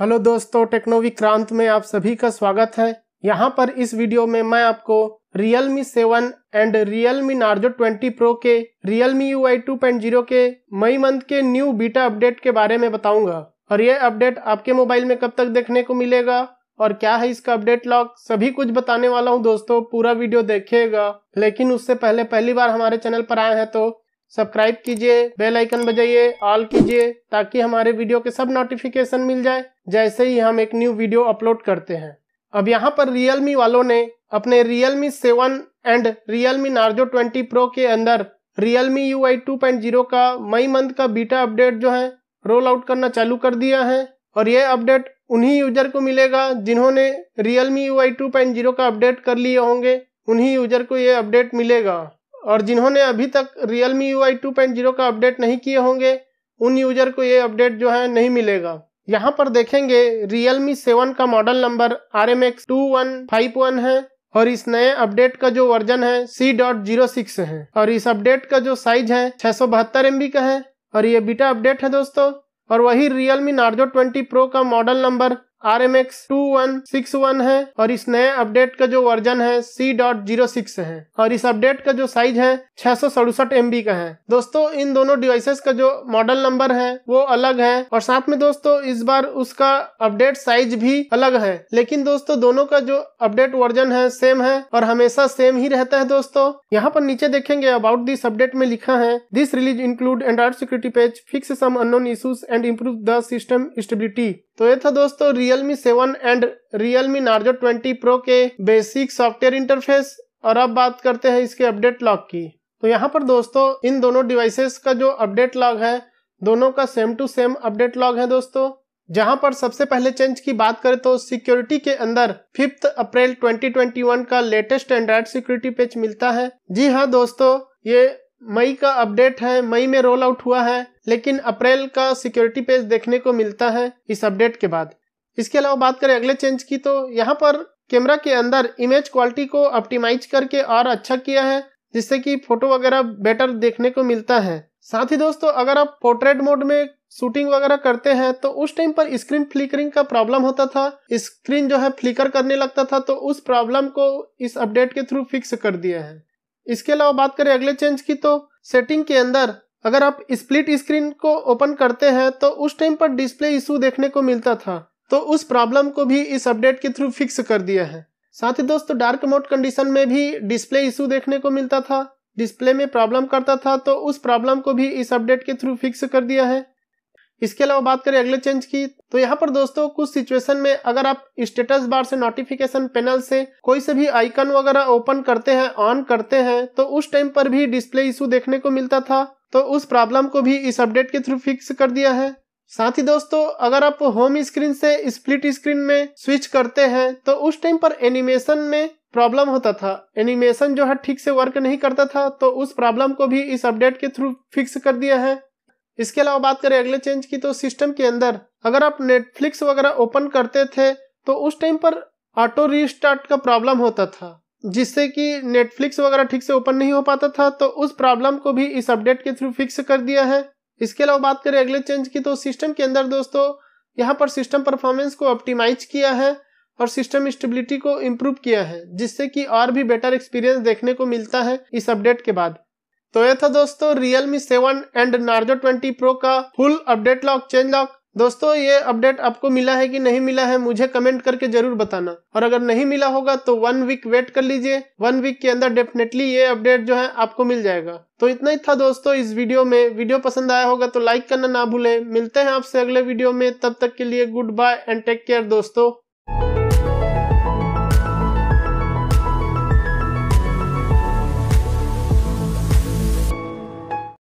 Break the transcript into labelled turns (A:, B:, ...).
A: hello दोस्तों techno Vikrant में आप सभी का स्वागत है यहाँ पर इस वीडियो में मैं आपको Realme seven and Realme Narzo twenty pro के Realme U I two point zero के मई मंथ के न्यू बीटा अपडेट के बारे में बताऊंगा और ये अपडेट आपके मोबाइल में कब तक देखने को मिलेगा और क्या है इसका अपडेट लॉक सभी कुछ बताने वाला हूँ दोस्तों पूरा वीडियो देखिएगा लेकिन उससे पहले पहली बार हमारे चैनल पर आए हैं तो सब्सक्राइब कीजिए बेल आइकन बजाइए ऑल कीजिए ताकि हमारे वीडियो के सब नोटिफिकेशन मिल जाए जैसे ही हम एक न्यू वीडियो अपलोड करते हैं अब यहाँ पर रियलमी वालों ने अपने me seven and Realme Narzo twenty pro के अंदर me U I two point zero का मई मंथ का बीटा अपडेट जो है रोल आउट करना चालू कर दिया है और यह अपडेट उन्हीं यूजर को मिलेगा जिन्होंने me U I two point zero का अपडेट कर लिए होंगे उन्हीं यूजर को ये अपडेट मिलेगा और जिन्होंने अभी तक Realme U I two point zero का अपडेट नहीं किए होंगे उन यूजर को ये अपडेट जो है नहीं मिलेगा यहाँ पर देखेंगे रियल मी सेवन का model number R M X two one five one है और इस नए अपडेट का जो वर्जन है सी डॉट जीरो सिक्स है और इस अपडेट का जो साइज है छह सौ बहत्तर एम बी का है और ये बीटा अपडेट है दोस्तों और वही Realme Narzo twenty pro का model number R M X two one six one है और इस नए अपडेट का जो वर्जन है सी डॉट जीरो सिक्स है और इस अपडेट का जो साइज है छह सौ सड़सठ एम का है दोस्तों इन दोनों डिवाइसेस का जो मॉडल नंबर है वो अलग है और साथ में दोस्तों इस बार उसका अपडेट साइज भी अलग है लेकिन दोस्तों दोनों का जो अपडेट वर्जन है सेम है और हमेशा सेम ही रहता है दोस्तों यहाँ पर नीचे देखेंगे अबाउट दिस अपडेट में लिखा है this release include Android security page fix some unknown issues and improve the system stability तो ये था दोस्तों Realme 7 and Realme Narzo 20 Pro के बेसिक सॉफ्टवेयर इंटरफेस और अब बात करते हैं इसके अपडेट लॉग की तो यहाँ पर दोस्तों इन दोनों डिवाइसेस का जो अपडेट लॉग है दोनों का same to same update log है दोस्तों जहां पर सबसे पहले चेंज की बात करें तो सिक्योरिटी के अंदर फिफ्थ अप्रैल 2021 का लेटेस्ट एंड्रॉयड सिक्योरिटी पेच मिलता है जी हाँ दोस्तों ये मई का अपडेट है मई में रोल आउट हुआ है लेकिन अप्रैल का सिक्योरिटी पेज देखने को मिलता है इस अपडेट के बाद इसके अलावा बात करें अगले चेंज की तो यहाँ पर कैमरा के अंदर इमेज क्वालिटी को ऑप्टिमाइज करके और अच्छा किया है जिससे कि फोटो वगैरह बेटर देखने को मिलता है साथ ही दोस्तों अगर आप पोर्ट्रेट मोड में शूटिंग वगैरह करते हैं तो उस टाइम पर स्क्रीन फ्लिकरिंग का प्रॉब्लम होता था स्क्रीन जो है फ्लिकर करने लगता था तो उस प्रॉब्लम को इस अपडेट के थ्रू फिक्स कर दिया है इसके अलावा बात करें अगले चेंज की तो सेटिंग के अंदर अगर आप स्प्लिट स्क्रीन को ओपन करते हैं तो उस टाइम पर डिस्प्ले इशू देखने को मिलता था तो उस प्रॉब्लम को भी इस अपडेट के थ्रू फिक्स कर दिया है साथ ही दोस्तों डार्क मोड कंडीशन में भी डिस्प्ले इशू देखने को मिलता था डिस्प्ले में प्रॉब्लम करता था तो उस प्रॉब्लम को भी इस अपडेट के थ्रू फिक्स कर दिया है इसके अलावा बात करें अगले चेंज की तो यहाँ पर दोस्तों कुछ सिचुएशन में अगर आप स्टेटस बार से नोटिफिकेशन पैनल से कोई से भी आइकन वगैरह ओपन करते हैं ऑन करते हैं तो उस टाइम पर भी डिस्प्ले इशू देखने को मिलता था तो उस प्रॉब्लम को भी इस अपडेट के थ्रू फिक्स कर दिया है साथ ही दोस्तों अगर आप होम स्क्रीन से स्प्लिट स्क्रीन में स्विच करते हैं तो उस टाइम पर एनिमेशन में प्रॉब्लम होता था एनिमेशन जो है ठीक से वर्क नहीं करता था तो उस प्रॉब्लम को भी इस अपडेट के थ्रू फिक्स कर दिया है इसके अलावा बात करें अगले चेंज की तो सिस्टम के अंदर अगर आप नेटफ्लिक्स वगैरह ओपन करते थे तो उस टाइम पर ऑटो रीस्टार्ट का प्रॉब्लम होता था जिससे कि नेटफ्लिक्स वगैरह ठीक से ओपन नहीं हो पाता था तो उस प्रॉब्लम को भी इस अपडेट के थ्रू फिक्स कर दिया है इसके अलावा बात करें अगले चेंज की तो सिस्टम के अंदर दोस्तों यहाँ पर सिस्टम परफॉर्मेंस को ऑप्टिमाइज किया है और सिस्टम स्टेबिलिटी को इम्प्रूव किया है जिससे कि और भी बेटर एक्सपीरियंस देखने को मिलता है इस अपडेट के बाद तो ये था दोस्तों Realme 7 एंड Narzo 20 Pro का full update log change log दोस्तों ये अपडेट आपको मिला है कि नहीं मिला है मुझे कमेंट करके जरूर बताना और अगर नहीं मिला होगा तो वन वीक वेट कर लीजिए वन वीक के अंदर डेफिनेटली ये अपडेट जो है आपको मिल जाएगा तो इतना ही था दोस्तों इस वीडियो में वीडियो पसंद आया होगा तो लाइक करना ना भूले मिलते हैं आपसे अगले वीडियो में तब तक के लिए goodbye and take care दोस्तों